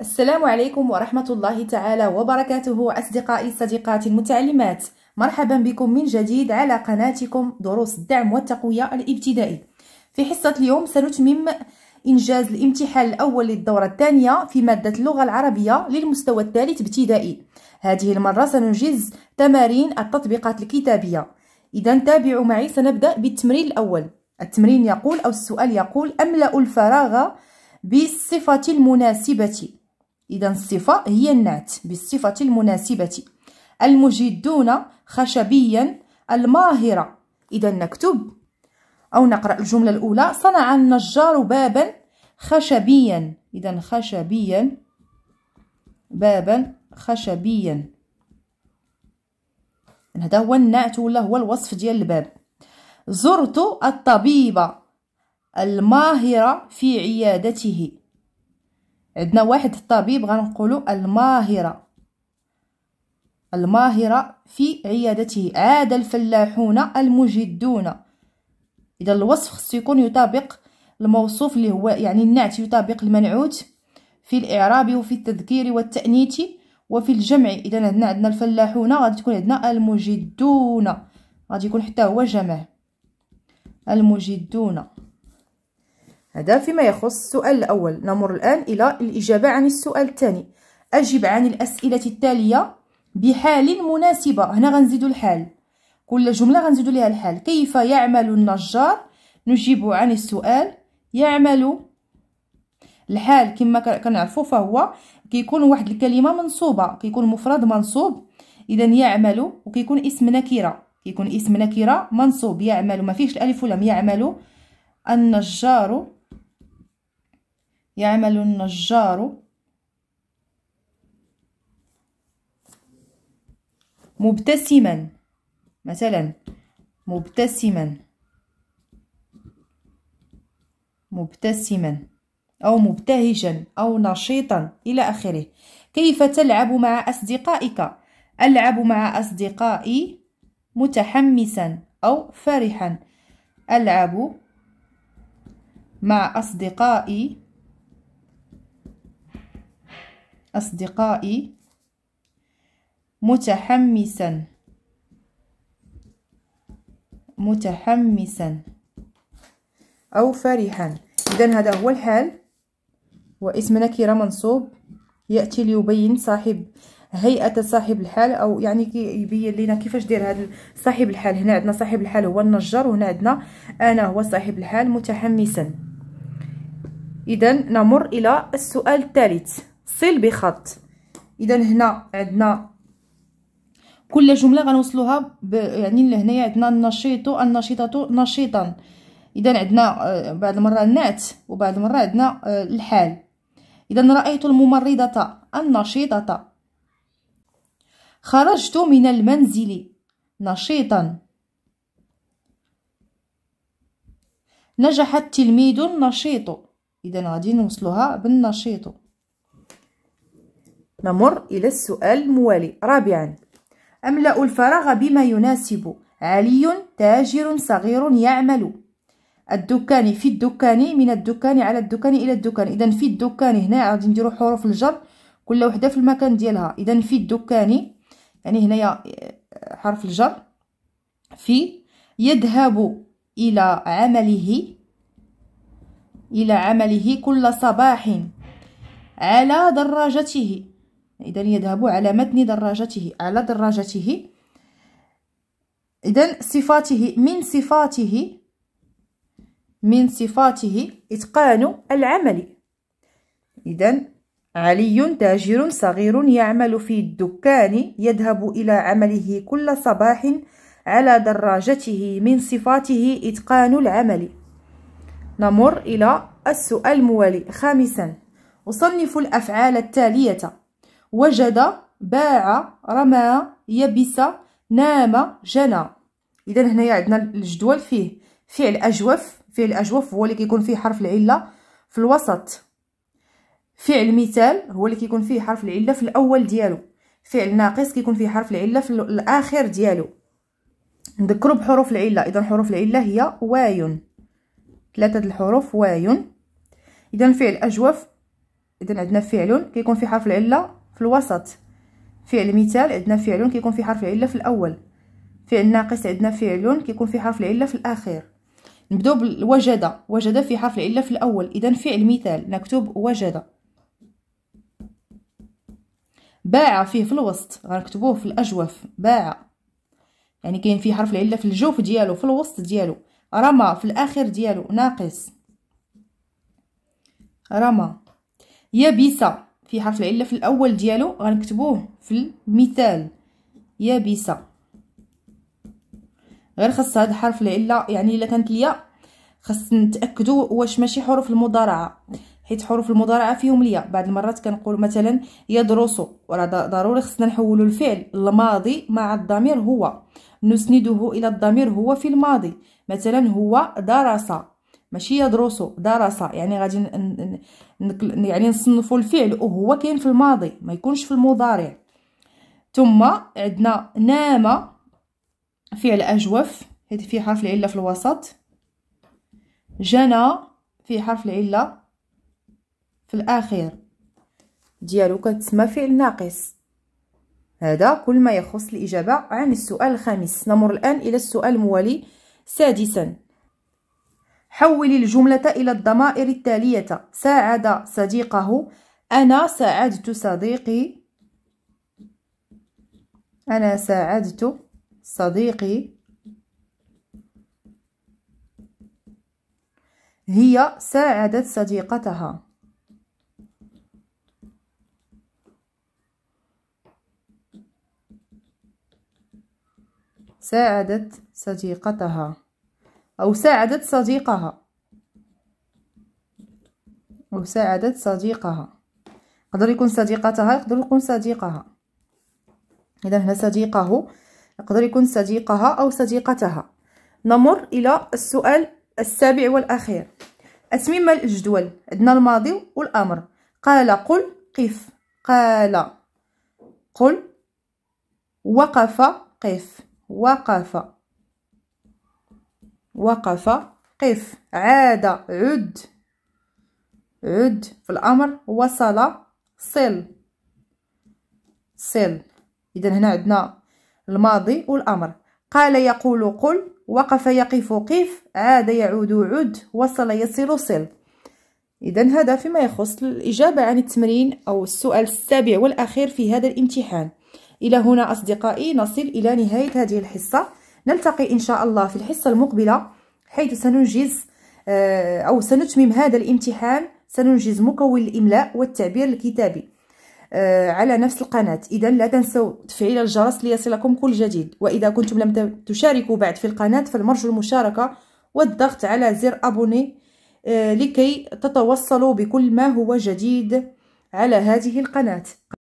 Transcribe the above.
السلام عليكم ورحمة الله تعالى وبركاته أصدقائي الصديقات المتعلمات مرحبا بكم من جديد على قناتكم دروس الدعم والتقوية الابتدائي في حصة اليوم سنتمم إنجاز الامتحان الأول للدورة الثانية في مادة اللغة العربية للمستوى الثالث ابتدائي هذه المرة سننجز تمارين التطبيقات الكتابية إذا تابعوا معي سنبدأ بالتمرين الأول التمرين يقول أو السؤال يقول أملأ الفراغ بالصفة المناسبة إذا الصفة هي النعت بالصفة المناسبة المجدون خشبيا الماهرة إذا نكتب أو نقرأ الجملة الأولى صنع النجار بابا خشبيا إذا خشبيا بابا خشبيا هذا هو النعت ولا هو الوصف ديال الباب زرت الطبيب الماهرة في عيادته عندنا واحد الطبيب غنقولوا الماهره الماهره في عيادته عاد الفلاحون المجدون اذا الوصف خصو يكون يطابق الموصوف اللي هو يعني النعت يطابق المنعوت في الاعراب وفي التذكير والتانيث وفي الجمع اذا هنا عندنا الفلاحون غادي تكون عندنا المجدون غادي يكون حتى هو جمع المجدون هذا فيما يخص السؤال الأول نمر الآن إلى الإجابة عن السؤال الثاني أجب عن الأسئلة التالية بحال مناسبة هنا غنزيد الحال كل جملة غنزيد لها الحال كيف يعمل النجار نجيب عن السؤال يعمل الحال كما كنعرفوا فهو كيكون واحد الكلمه منصوبه كيكون مفرد منصوب اذا يعمل وكيكون اسم نكره كيكون اسم نكره منصوب يعمل ما فيش الالف ولم يعمل النجار يعمل النجار مبتسما مثلا مبتسما مبتسما أو مبتهجا أو نشيطا إلى آخره كيف تلعب مع أصدقائك ألعب مع أصدقائي متحمسا أو فرحا ألعب مع أصدقائي أصدقائي متحمسا متحمسا أو فرحا إذا هذا هو الحال واسم نكرة منصوب يأتي ليبين صاحب هيئة صاحب الحال أو يعني يبين لنا كيفاش دير هذا صاحب الحال هنا عندنا صاحب الحال هو النجار وهنا عندنا أنا هو صاحب الحال متحمسا إذا نمر إلى السؤال الثالث صل بخط اذا هنا عندنا كل جمله غنوصلوها ب... يعني لهنايا عندنا النشيط النشيطه نشيطا اذا عندنا آه، بعض المره النعت وبعض المره عندنا آه، الحال اذا رايت الممرضه النشيطه خرجت من المنزل نشيطا نجح التلميذ النشيط اذا غادي نوصلوها بالنشيط نمر إلى السؤال الموالي رابعا أملأ الفراغ بما يناسب علي تاجر صغير يعمل الدكان في الدكان من الدكان على الدكان إلى الدكان إذا في الدكان هنا غادي نديرو حروف الجر كل وحدة في المكان ديالها إذا في الدكان يعني هنايا حرف الجر في يذهب إلى عمله إلى عمله كل صباح على دراجته إذا يذهب على متن دراجته على دراجته إذا صفاته من صفاته من صفاته إتقان العمل إذا علي تاجر صغير يعمل في الدكان يذهب إلى عمله كل صباح على دراجته من صفاته إتقان العمل نمر إلى السؤال الموالي خامسا أصنف الأفعال التالية وجد باع رمى يبس نام جنى اذا هنايا عندنا الجدول فيه فعل اجوف فعل اجوف هو اللي كيكون فيه حرف العله في الوسط فعل مثال هو اللي كيكون فيه حرف العله في الاول ديالو فعل ناقص كيكون فيه حرف العله في الاخر ديالو نذكروا بحروف العله اذا حروف العله هي واي ثلاثه الحروف واي اذا فعل اجوف اذا عندنا فعل كيكون فيه حرف العله في الوسط فعل مثال عندنا فعل كيكون في حرف العله في الاول فعل ناقص عندنا فعل كيكون في حرف العله في الاخير نبداو بوجد وجد في حرف العله في الاول اذا فعل مثال نكتب وجد باع فيه في الوسط غنكتبوه في الاجوف باع يعني كاين فيه حرف العله في الجوف ديالو في الوسط ديالو رمى في الاخر ديالو ناقص رمى يبس في حرف العله في الاول ديالو غنكتبوه في المثال يابسه غير خاص هاد حرف العله يعني الا كانت ليا خاص نتاكدوا واش ماشي حروف المضارعه حيت حروف المضارعه فيهم ليا بعض المرات كنقول مثلا يدرسوا ولا ضروري خصنا نحولوا الفعل الماضي مع الضمير هو نسنده الى الضمير هو في الماضي مثلا هو درس ماشي يدرسوا درس يعني غادي يعني نصنفوا الفعل وهو كاين في الماضي ما يكونش في المضارع ثم عندنا نام فعل اجوف حيت فيه حرف العله في الوسط جنى فيه حرف العله في الاخير ديالو كتسمى فعل ناقص هذا كل ما يخص الإجابة عن السؤال الخامس نمر الآن إلى السؤال الموالي سادسا حول الجملة إلى الضمائر التالية ساعد صديقه أنا ساعدت صديقي أنا ساعدت صديقي هي ساعدت صديقتها ساعدت صديقتها أو ساعدت صديقها أو ساعدت صديقها يقدر يكون صديقتها يقدر يكون صديقها إذا هنا صديقه يقدر يكون صديقها أو صديقتها نمر إلى السؤال السابع والأخير أتمم الجدول عندنا الماضي والأمر قال قل قف قال قل وقف قف وقف وقف قف عاد عد عد في الأمر وصل صل صل إذا هنا عندنا الماضي والأمر قال يقول قل وقف يقف قف عاد يعود عد وصل يصل صل إذا هذا فيما يخص الإجابة عن التمرين أو السؤال السابع والأخير في هذا الامتحان إلى هنا أصدقائي نصل إلى نهاية هذه الحصة نلتقي إن شاء الله في الحصة المقبلة حيث سننجز آه، أو سنتمم هذا الامتحان سننجز مكون الإملاء والتعبير الكتابي آه، على نفس القناة إذا لا تنسوا تفعيل الجرس ليصلكم كل جديد وإذا كنتم لم تشاركوا بعد في القناة فالمرجو المشاركة والضغط على زر أبوني آه، لكي تتوصلوا بكل ما هو جديد على هذه القناة